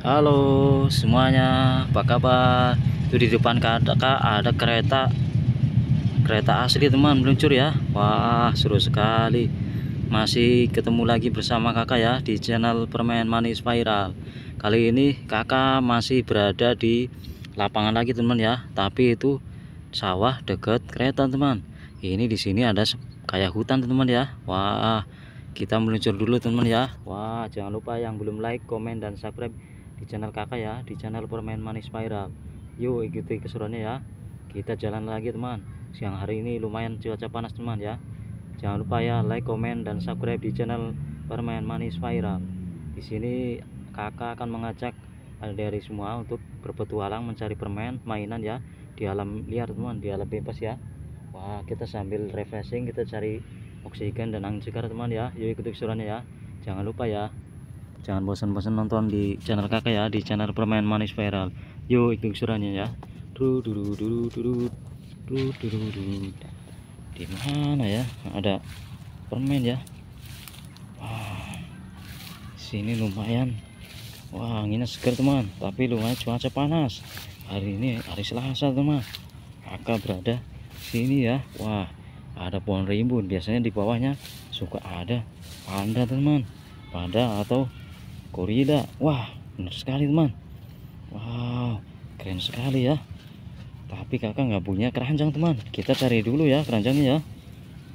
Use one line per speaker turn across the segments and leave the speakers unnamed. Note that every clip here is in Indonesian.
Halo semuanya, apa kabar? Itu di depan kakak ada kereta kereta asli teman meluncur ya. Wah seru sekali. Masih ketemu lagi bersama kakak ya di channel Permen Manis Viral. Kali ini kakak masih berada di lapangan lagi teman ya, tapi itu sawah dekat kereta teman. Ini di sini ada kayak hutan teman ya. Wah kita meluncur dulu teman ya wah jangan lupa yang belum like komen dan subscribe di channel kakak ya di channel permain manis spiral yuk ikuti keseruannya ya kita jalan lagi teman siang hari ini lumayan cuaca panas teman ya jangan lupa ya like comment, dan subscribe di channel permain manis spiral di sini kakak akan mengajak dari semua untuk berpetualang mencari permen mainan ya di alam liar teman di alam bebas ya wah kita sambil refreshing kita cari oksigen dan angin segar teman ya yuk ikuti keseruannya ya jangan lupa ya jangan bosan-bosan nonton di channel kakak ya di channel permain manis viral yuk ikut suranya ya dulu dulu dulu dulu dulu dulu dulu di mana ya ada permen ya wah sini lumayan wah anginnya segar teman tapi lumayan cuaca panas hari ini hari Selasa teman kakak berada sini ya wah ada pohon rimbun biasanya di bawahnya suka ada panda teman panda atau korida wah benar sekali teman wow keren sekali ya tapi kakak nggak punya keranjang teman kita cari dulu ya keranjangnya ya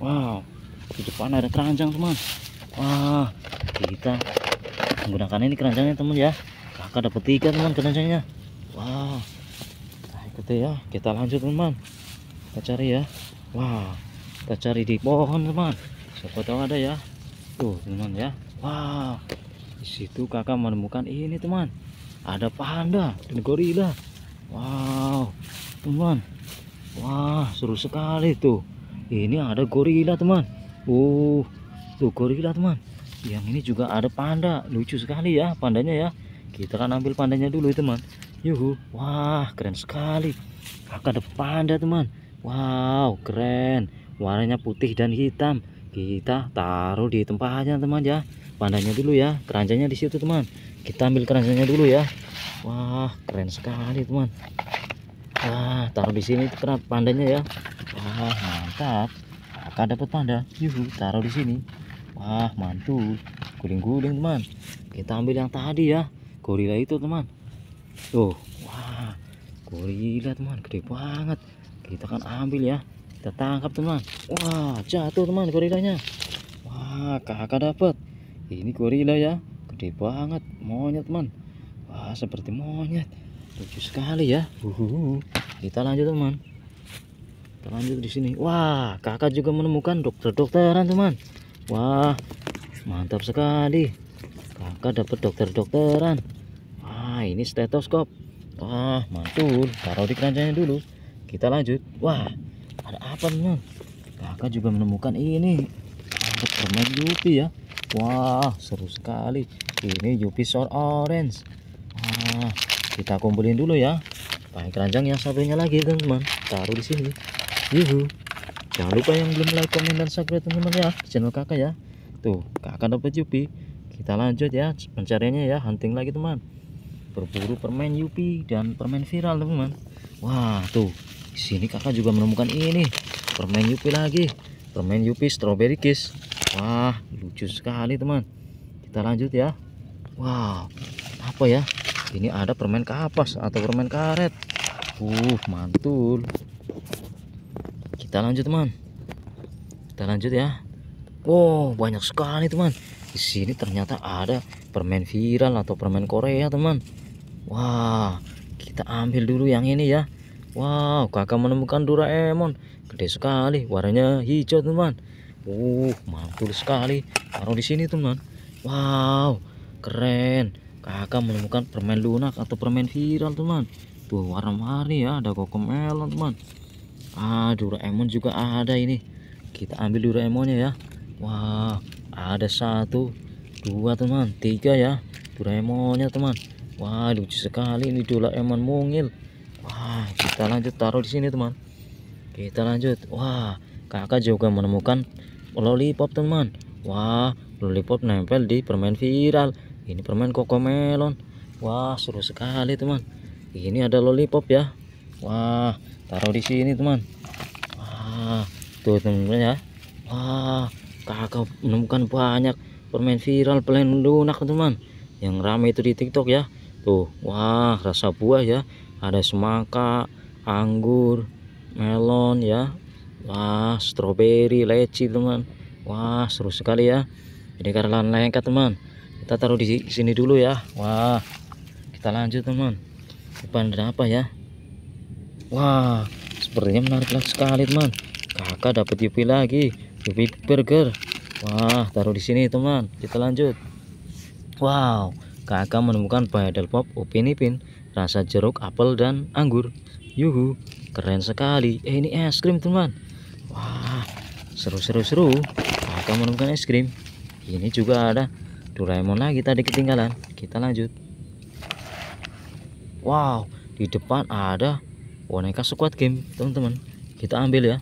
wow di depan ada keranjang teman wah kita menggunakan ini keranjangnya teman ya kakak dapat tiga teman keranjangnya wow nah, ikuti ya kita lanjut teman kita cari ya wow kita cari di pohon teman siapa tahu ada ya tuh teman ya wow di situ kakak menemukan ini teman ada panda dan gorila wow teman wah seru sekali tuh ini ada gorila teman uh tuh gorila teman yang ini juga ada panda lucu sekali ya pandanya ya kita kan ambil pandanya dulu teman yuhu wah keren sekali kakak ada panda teman wow keren warnanya putih dan hitam kita taruh di tempatnya teman ya pandanya dulu ya keranjangnya di situ teman kita ambil keranjangnya dulu ya wah keren sekali teman Wah, taruh di sini kerap pandanya ya wah mantap akan dapat panda yuhu taruh di sini wah mantul guling-guling teman kita ambil yang tadi ya gorila itu teman tuh wah gorila teman gede banget kita kan ambil ya kita tangkap teman wah jatuh teman gorilanya wah kakak dapat ini gorila ya gede banget monyet man wah seperti monyet lucu sekali ya Uhuhu. kita lanjut teman kita lanjut di sini wah kakak juga menemukan dokter dokteran teman wah mantap sekali kakak dapat dokter dokteran wah ini stetoskop wah mantul taruh di keranjangnya dulu kita lanjut wah ada apa teman kakak juga menemukan ini untuk permen Yupi ya Wah, seru sekali. Ini Yupi or orange. Wah, kita kumpulin dulu ya. Pakai yang satunya lagi, teman-teman. Taruh di sini. Yuhu. Jangan lupa yang belum like, komen dan subscribe teman-teman ya channel Kakak ya. Tuh, Kakak kan dapat Yupi. Kita lanjut ya pencariannya ya, hunting lagi teman. Berburu permen Yupi dan permen viral, teman-teman. Wah, tuh. Di sini Kakak juga menemukan ini. Permen Yupi lagi. Permen Yupi strawberry kiss. Wah, lucu sekali teman kita lanjut ya wow apa ya ini ada permen kapas atau permen karet uh mantul kita lanjut teman kita lanjut ya wow banyak sekali teman di sini ternyata ada permen viral atau permen Korea teman wah kita ambil dulu yang ini ya wow kakak menemukan Doraemon gede sekali warnanya hijau teman Uh, mantul sekali. Taruh di sini, teman. Wow, keren. Kakak menemukan permen lunak atau permen viral, teman. Tuh, warna-warni ya, ada melon teman. Ah, Doraemon juga ada ini. Kita ambil Doraemonnya ya. Wow, ada satu, dua, teman. Tiga ya. Doraemonnya, teman. Wah, lucu sekali ini Doraemon mungil. Wah, kita lanjut taruh di sini, teman. Kita lanjut. Wah, kakak juga menemukan lollipop teman wah lollipop nempel di permen viral ini permen koko melon wah seru sekali teman ini ada lollipop ya wah taruh di sini teman wah tuh teman-teman ya wah kakak menemukan banyak permen viral pelan lunak teman yang ramai itu di tiktok ya tuh wah rasa buah ya ada semangka anggur melon ya wah stroberi leci teman wah seru sekali ya ini karena lengket kan, teman kita taruh di sini dulu ya wah kita lanjut teman depan ada apa ya wah sepertinya menarik sekali teman kakak dapat yupi lagi yupi burger wah taruh di sini teman kita lanjut wow kakak menemukan badal pop upin ipin rasa jeruk apel dan anggur yuhu keren sekali eh ini es krim teman seru-seru-seru akan ah, menemukan es krim ini juga ada Doraemon lagi tadi ketinggalan kita lanjut Wow di depan ada boneka squad game teman-teman kita ambil ya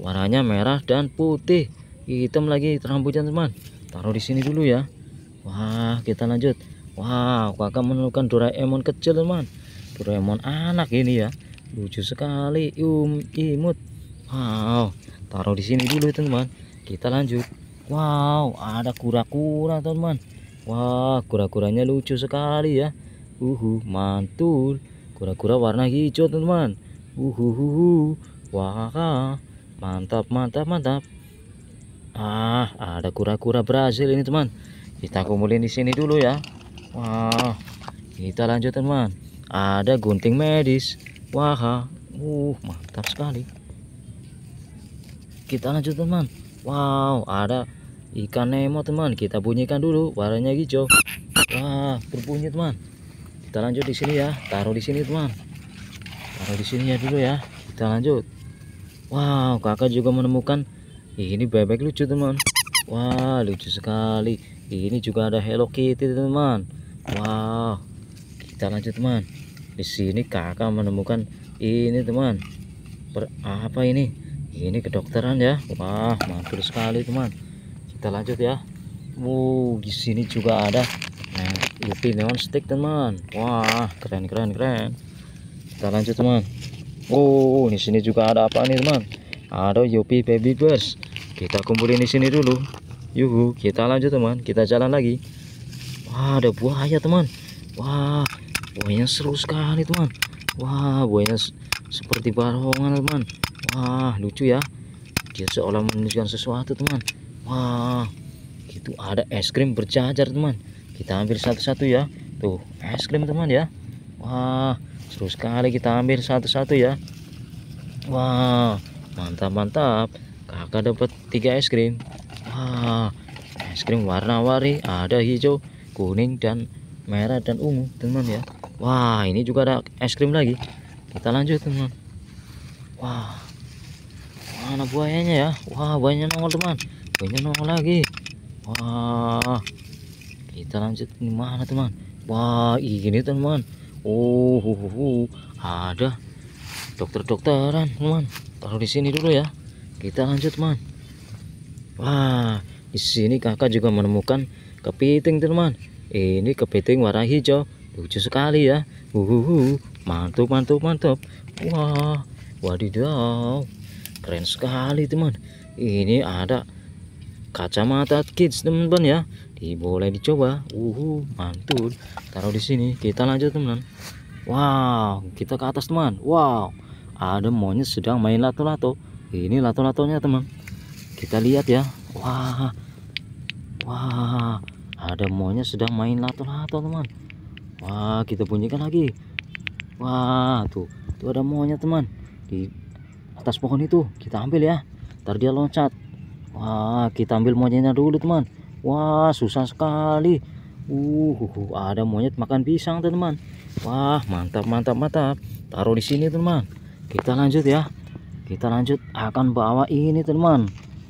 warnanya merah dan putih hitam lagi rambutnya teman taruh di sini dulu ya Wah kita lanjut Wow kakak menemukan Doraemon kecil teman Doraemon anak ini ya lucu sekali um imut Wow, taruh di sini dulu teman. teman Kita lanjut. Wow, ada kura-kura teman. teman Wah, kura-kuranya lucu sekali ya. Uhu, mantul. Kura-kura warna hijau teman. teman Uhuhuhu. Wah, mantap, mantap, mantap. Ah, ada kura-kura Brazil ini teman. Kita kumpulin di sini dulu ya. Wah, kita lanjut teman. Ada gunting medis. Wah, uh, mantap sekali kita lanjut teman wow ada ikan nemo teman kita bunyikan dulu warnanya hijau wah berbunyi teman kita lanjut di sini ya taruh di sini teman taruh di sini ya dulu ya kita lanjut wow kakak juga menemukan ini bebek lucu teman wah lucu sekali ini juga ada Hello Kitty teman wow kita lanjut teman di sini kakak menemukan ini teman per apa ini ini kedokteran ya wah mantul sekali teman kita lanjut ya wow di sini juga ada nah, UV neon stick teman wah keren keren keren kita lanjut teman wow di sini juga ada apa nih teman ada UV baby bus kita kumpulin di sini dulu yuhu kita lanjut teman kita jalan lagi wah ada buah buaya teman wah buahnya seru sekali teman wah buahnya seperti barongan teman wah lucu ya dia seolah menunjukkan sesuatu teman wah gitu ada es krim berjajar teman kita ambil satu-satu ya tuh es krim teman ya wah seru sekali kita ambil satu-satu ya wah mantap mantap kakak dapat tiga es krim wah es krim warna-warni ada hijau kuning dan merah dan ungu teman ya wah ini juga ada es krim lagi kita lanjut teman wah mana buayanya ya wah banyak nongol teman banyak nongol lagi wah kita lanjut gimana teman wah ini teman oh uh, uh, uh. ada dokter-dokteran teman taruh di sini dulu ya kita lanjut teman wah di sini kakak juga menemukan kepiting teman ini kepiting warna hijau lucu sekali ya uhuhu mantap mantap mantap wah wadidaw keren sekali teman ini ada kacamata kids teman-teman ya di, boleh dicoba uhu mantul taruh di sini kita lanjut teman wow kita ke atas teman wow ada monyet sedang main lato-lato ini lato-latonya teman kita lihat ya wah wah ada monyet sedang main lato-lato teman wah kita bunyikan lagi wah tuh tuh ada monyet teman di atas pohon itu kita ambil ya ntar dia loncat wah kita ambil monyetnya dulu teman wah susah sekali uh, uh, uh ada monyet makan pisang teman wah mantap mantap mantap taruh di sini teman kita lanjut ya kita lanjut akan bawa ini teman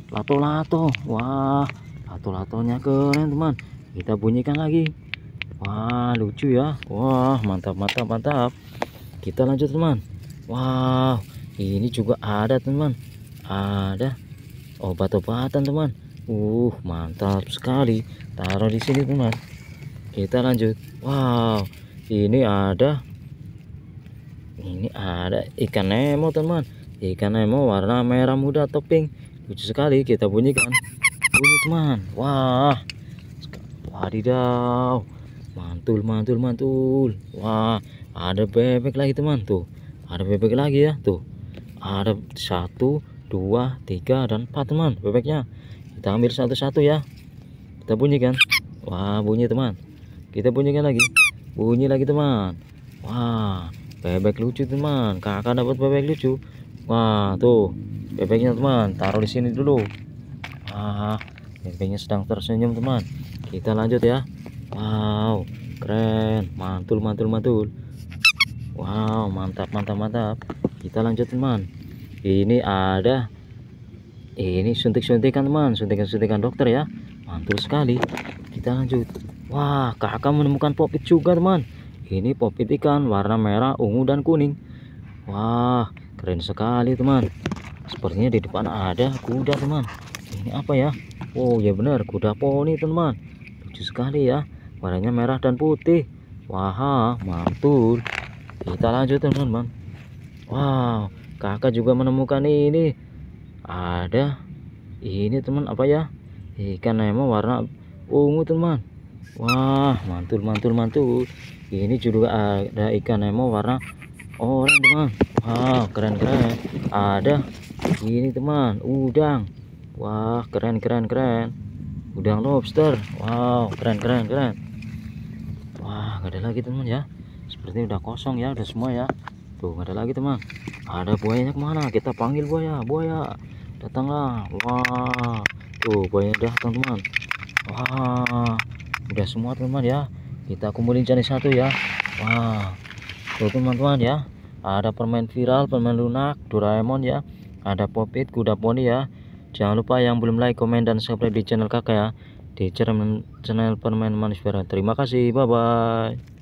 lato-lato wah lato-latonya keren teman kita bunyikan lagi wah lucu ya wah mantap mantap mantap kita lanjut teman wow ini juga ada teman ada obat-obatan teman uh mantap sekali taruh di sini teman kita lanjut wow ini ada ini ada ikan nemo teman ikan nemo warna merah muda atau pink lucu sekali kita bunyikan bunyi teman wah wadidaw mantul mantul mantul wah ada bebek lagi teman tuh ada bebek lagi ya tuh ada satu dua tiga dan empat teman bebeknya kita ambil satu-satu ya kita bunyikan wah bunyi teman kita bunyikan lagi bunyi lagi teman wah bebek lucu teman kakak dapat bebek lucu wah tuh bebeknya teman taruh di sini dulu wah bebeknya sedang tersenyum teman kita lanjut ya wow keren mantul mantul mantul wow mantap mantap mantap kita lanjut teman ini ada ini suntik-suntikan teman suntikan-suntikan dokter ya mantul sekali kita lanjut wah kakak menemukan popit juga teman ini popit ikan warna merah ungu dan kuning wah keren sekali teman sepertinya di depan ada kuda teman ini apa ya Oh ya benar kuda poni teman lucu sekali ya warnanya merah dan putih wah mantul kita lanjut teman-teman Wow, kakak juga menemukan ini. Ada ini teman apa ya? Ikan nemo warna ungu teman. Wah, mantul mantul mantul. Ini juga ada ikan nemo warna orang teman. Wow, keren keren. Ada ini teman, udang. Wah, keren keren keren. Udang lobster. Wow, keren keren keren. Wah, gak ada lagi teman ya. Seperti udah kosong ya, udah semua ya tuh nggak ada lagi teman ada buayanya kemana kita panggil buaya buaya datanglah wah tuh buaya datang teman wah udah semua teman ya kita kumpulin jenis satu ya wah tuh teman-teman ya ada permen viral permen lunak Doraemon ya ada popit kuda poni ya jangan lupa yang belum like komen dan subscribe di channel kakak ya di channel permen manis terima kasih bye bye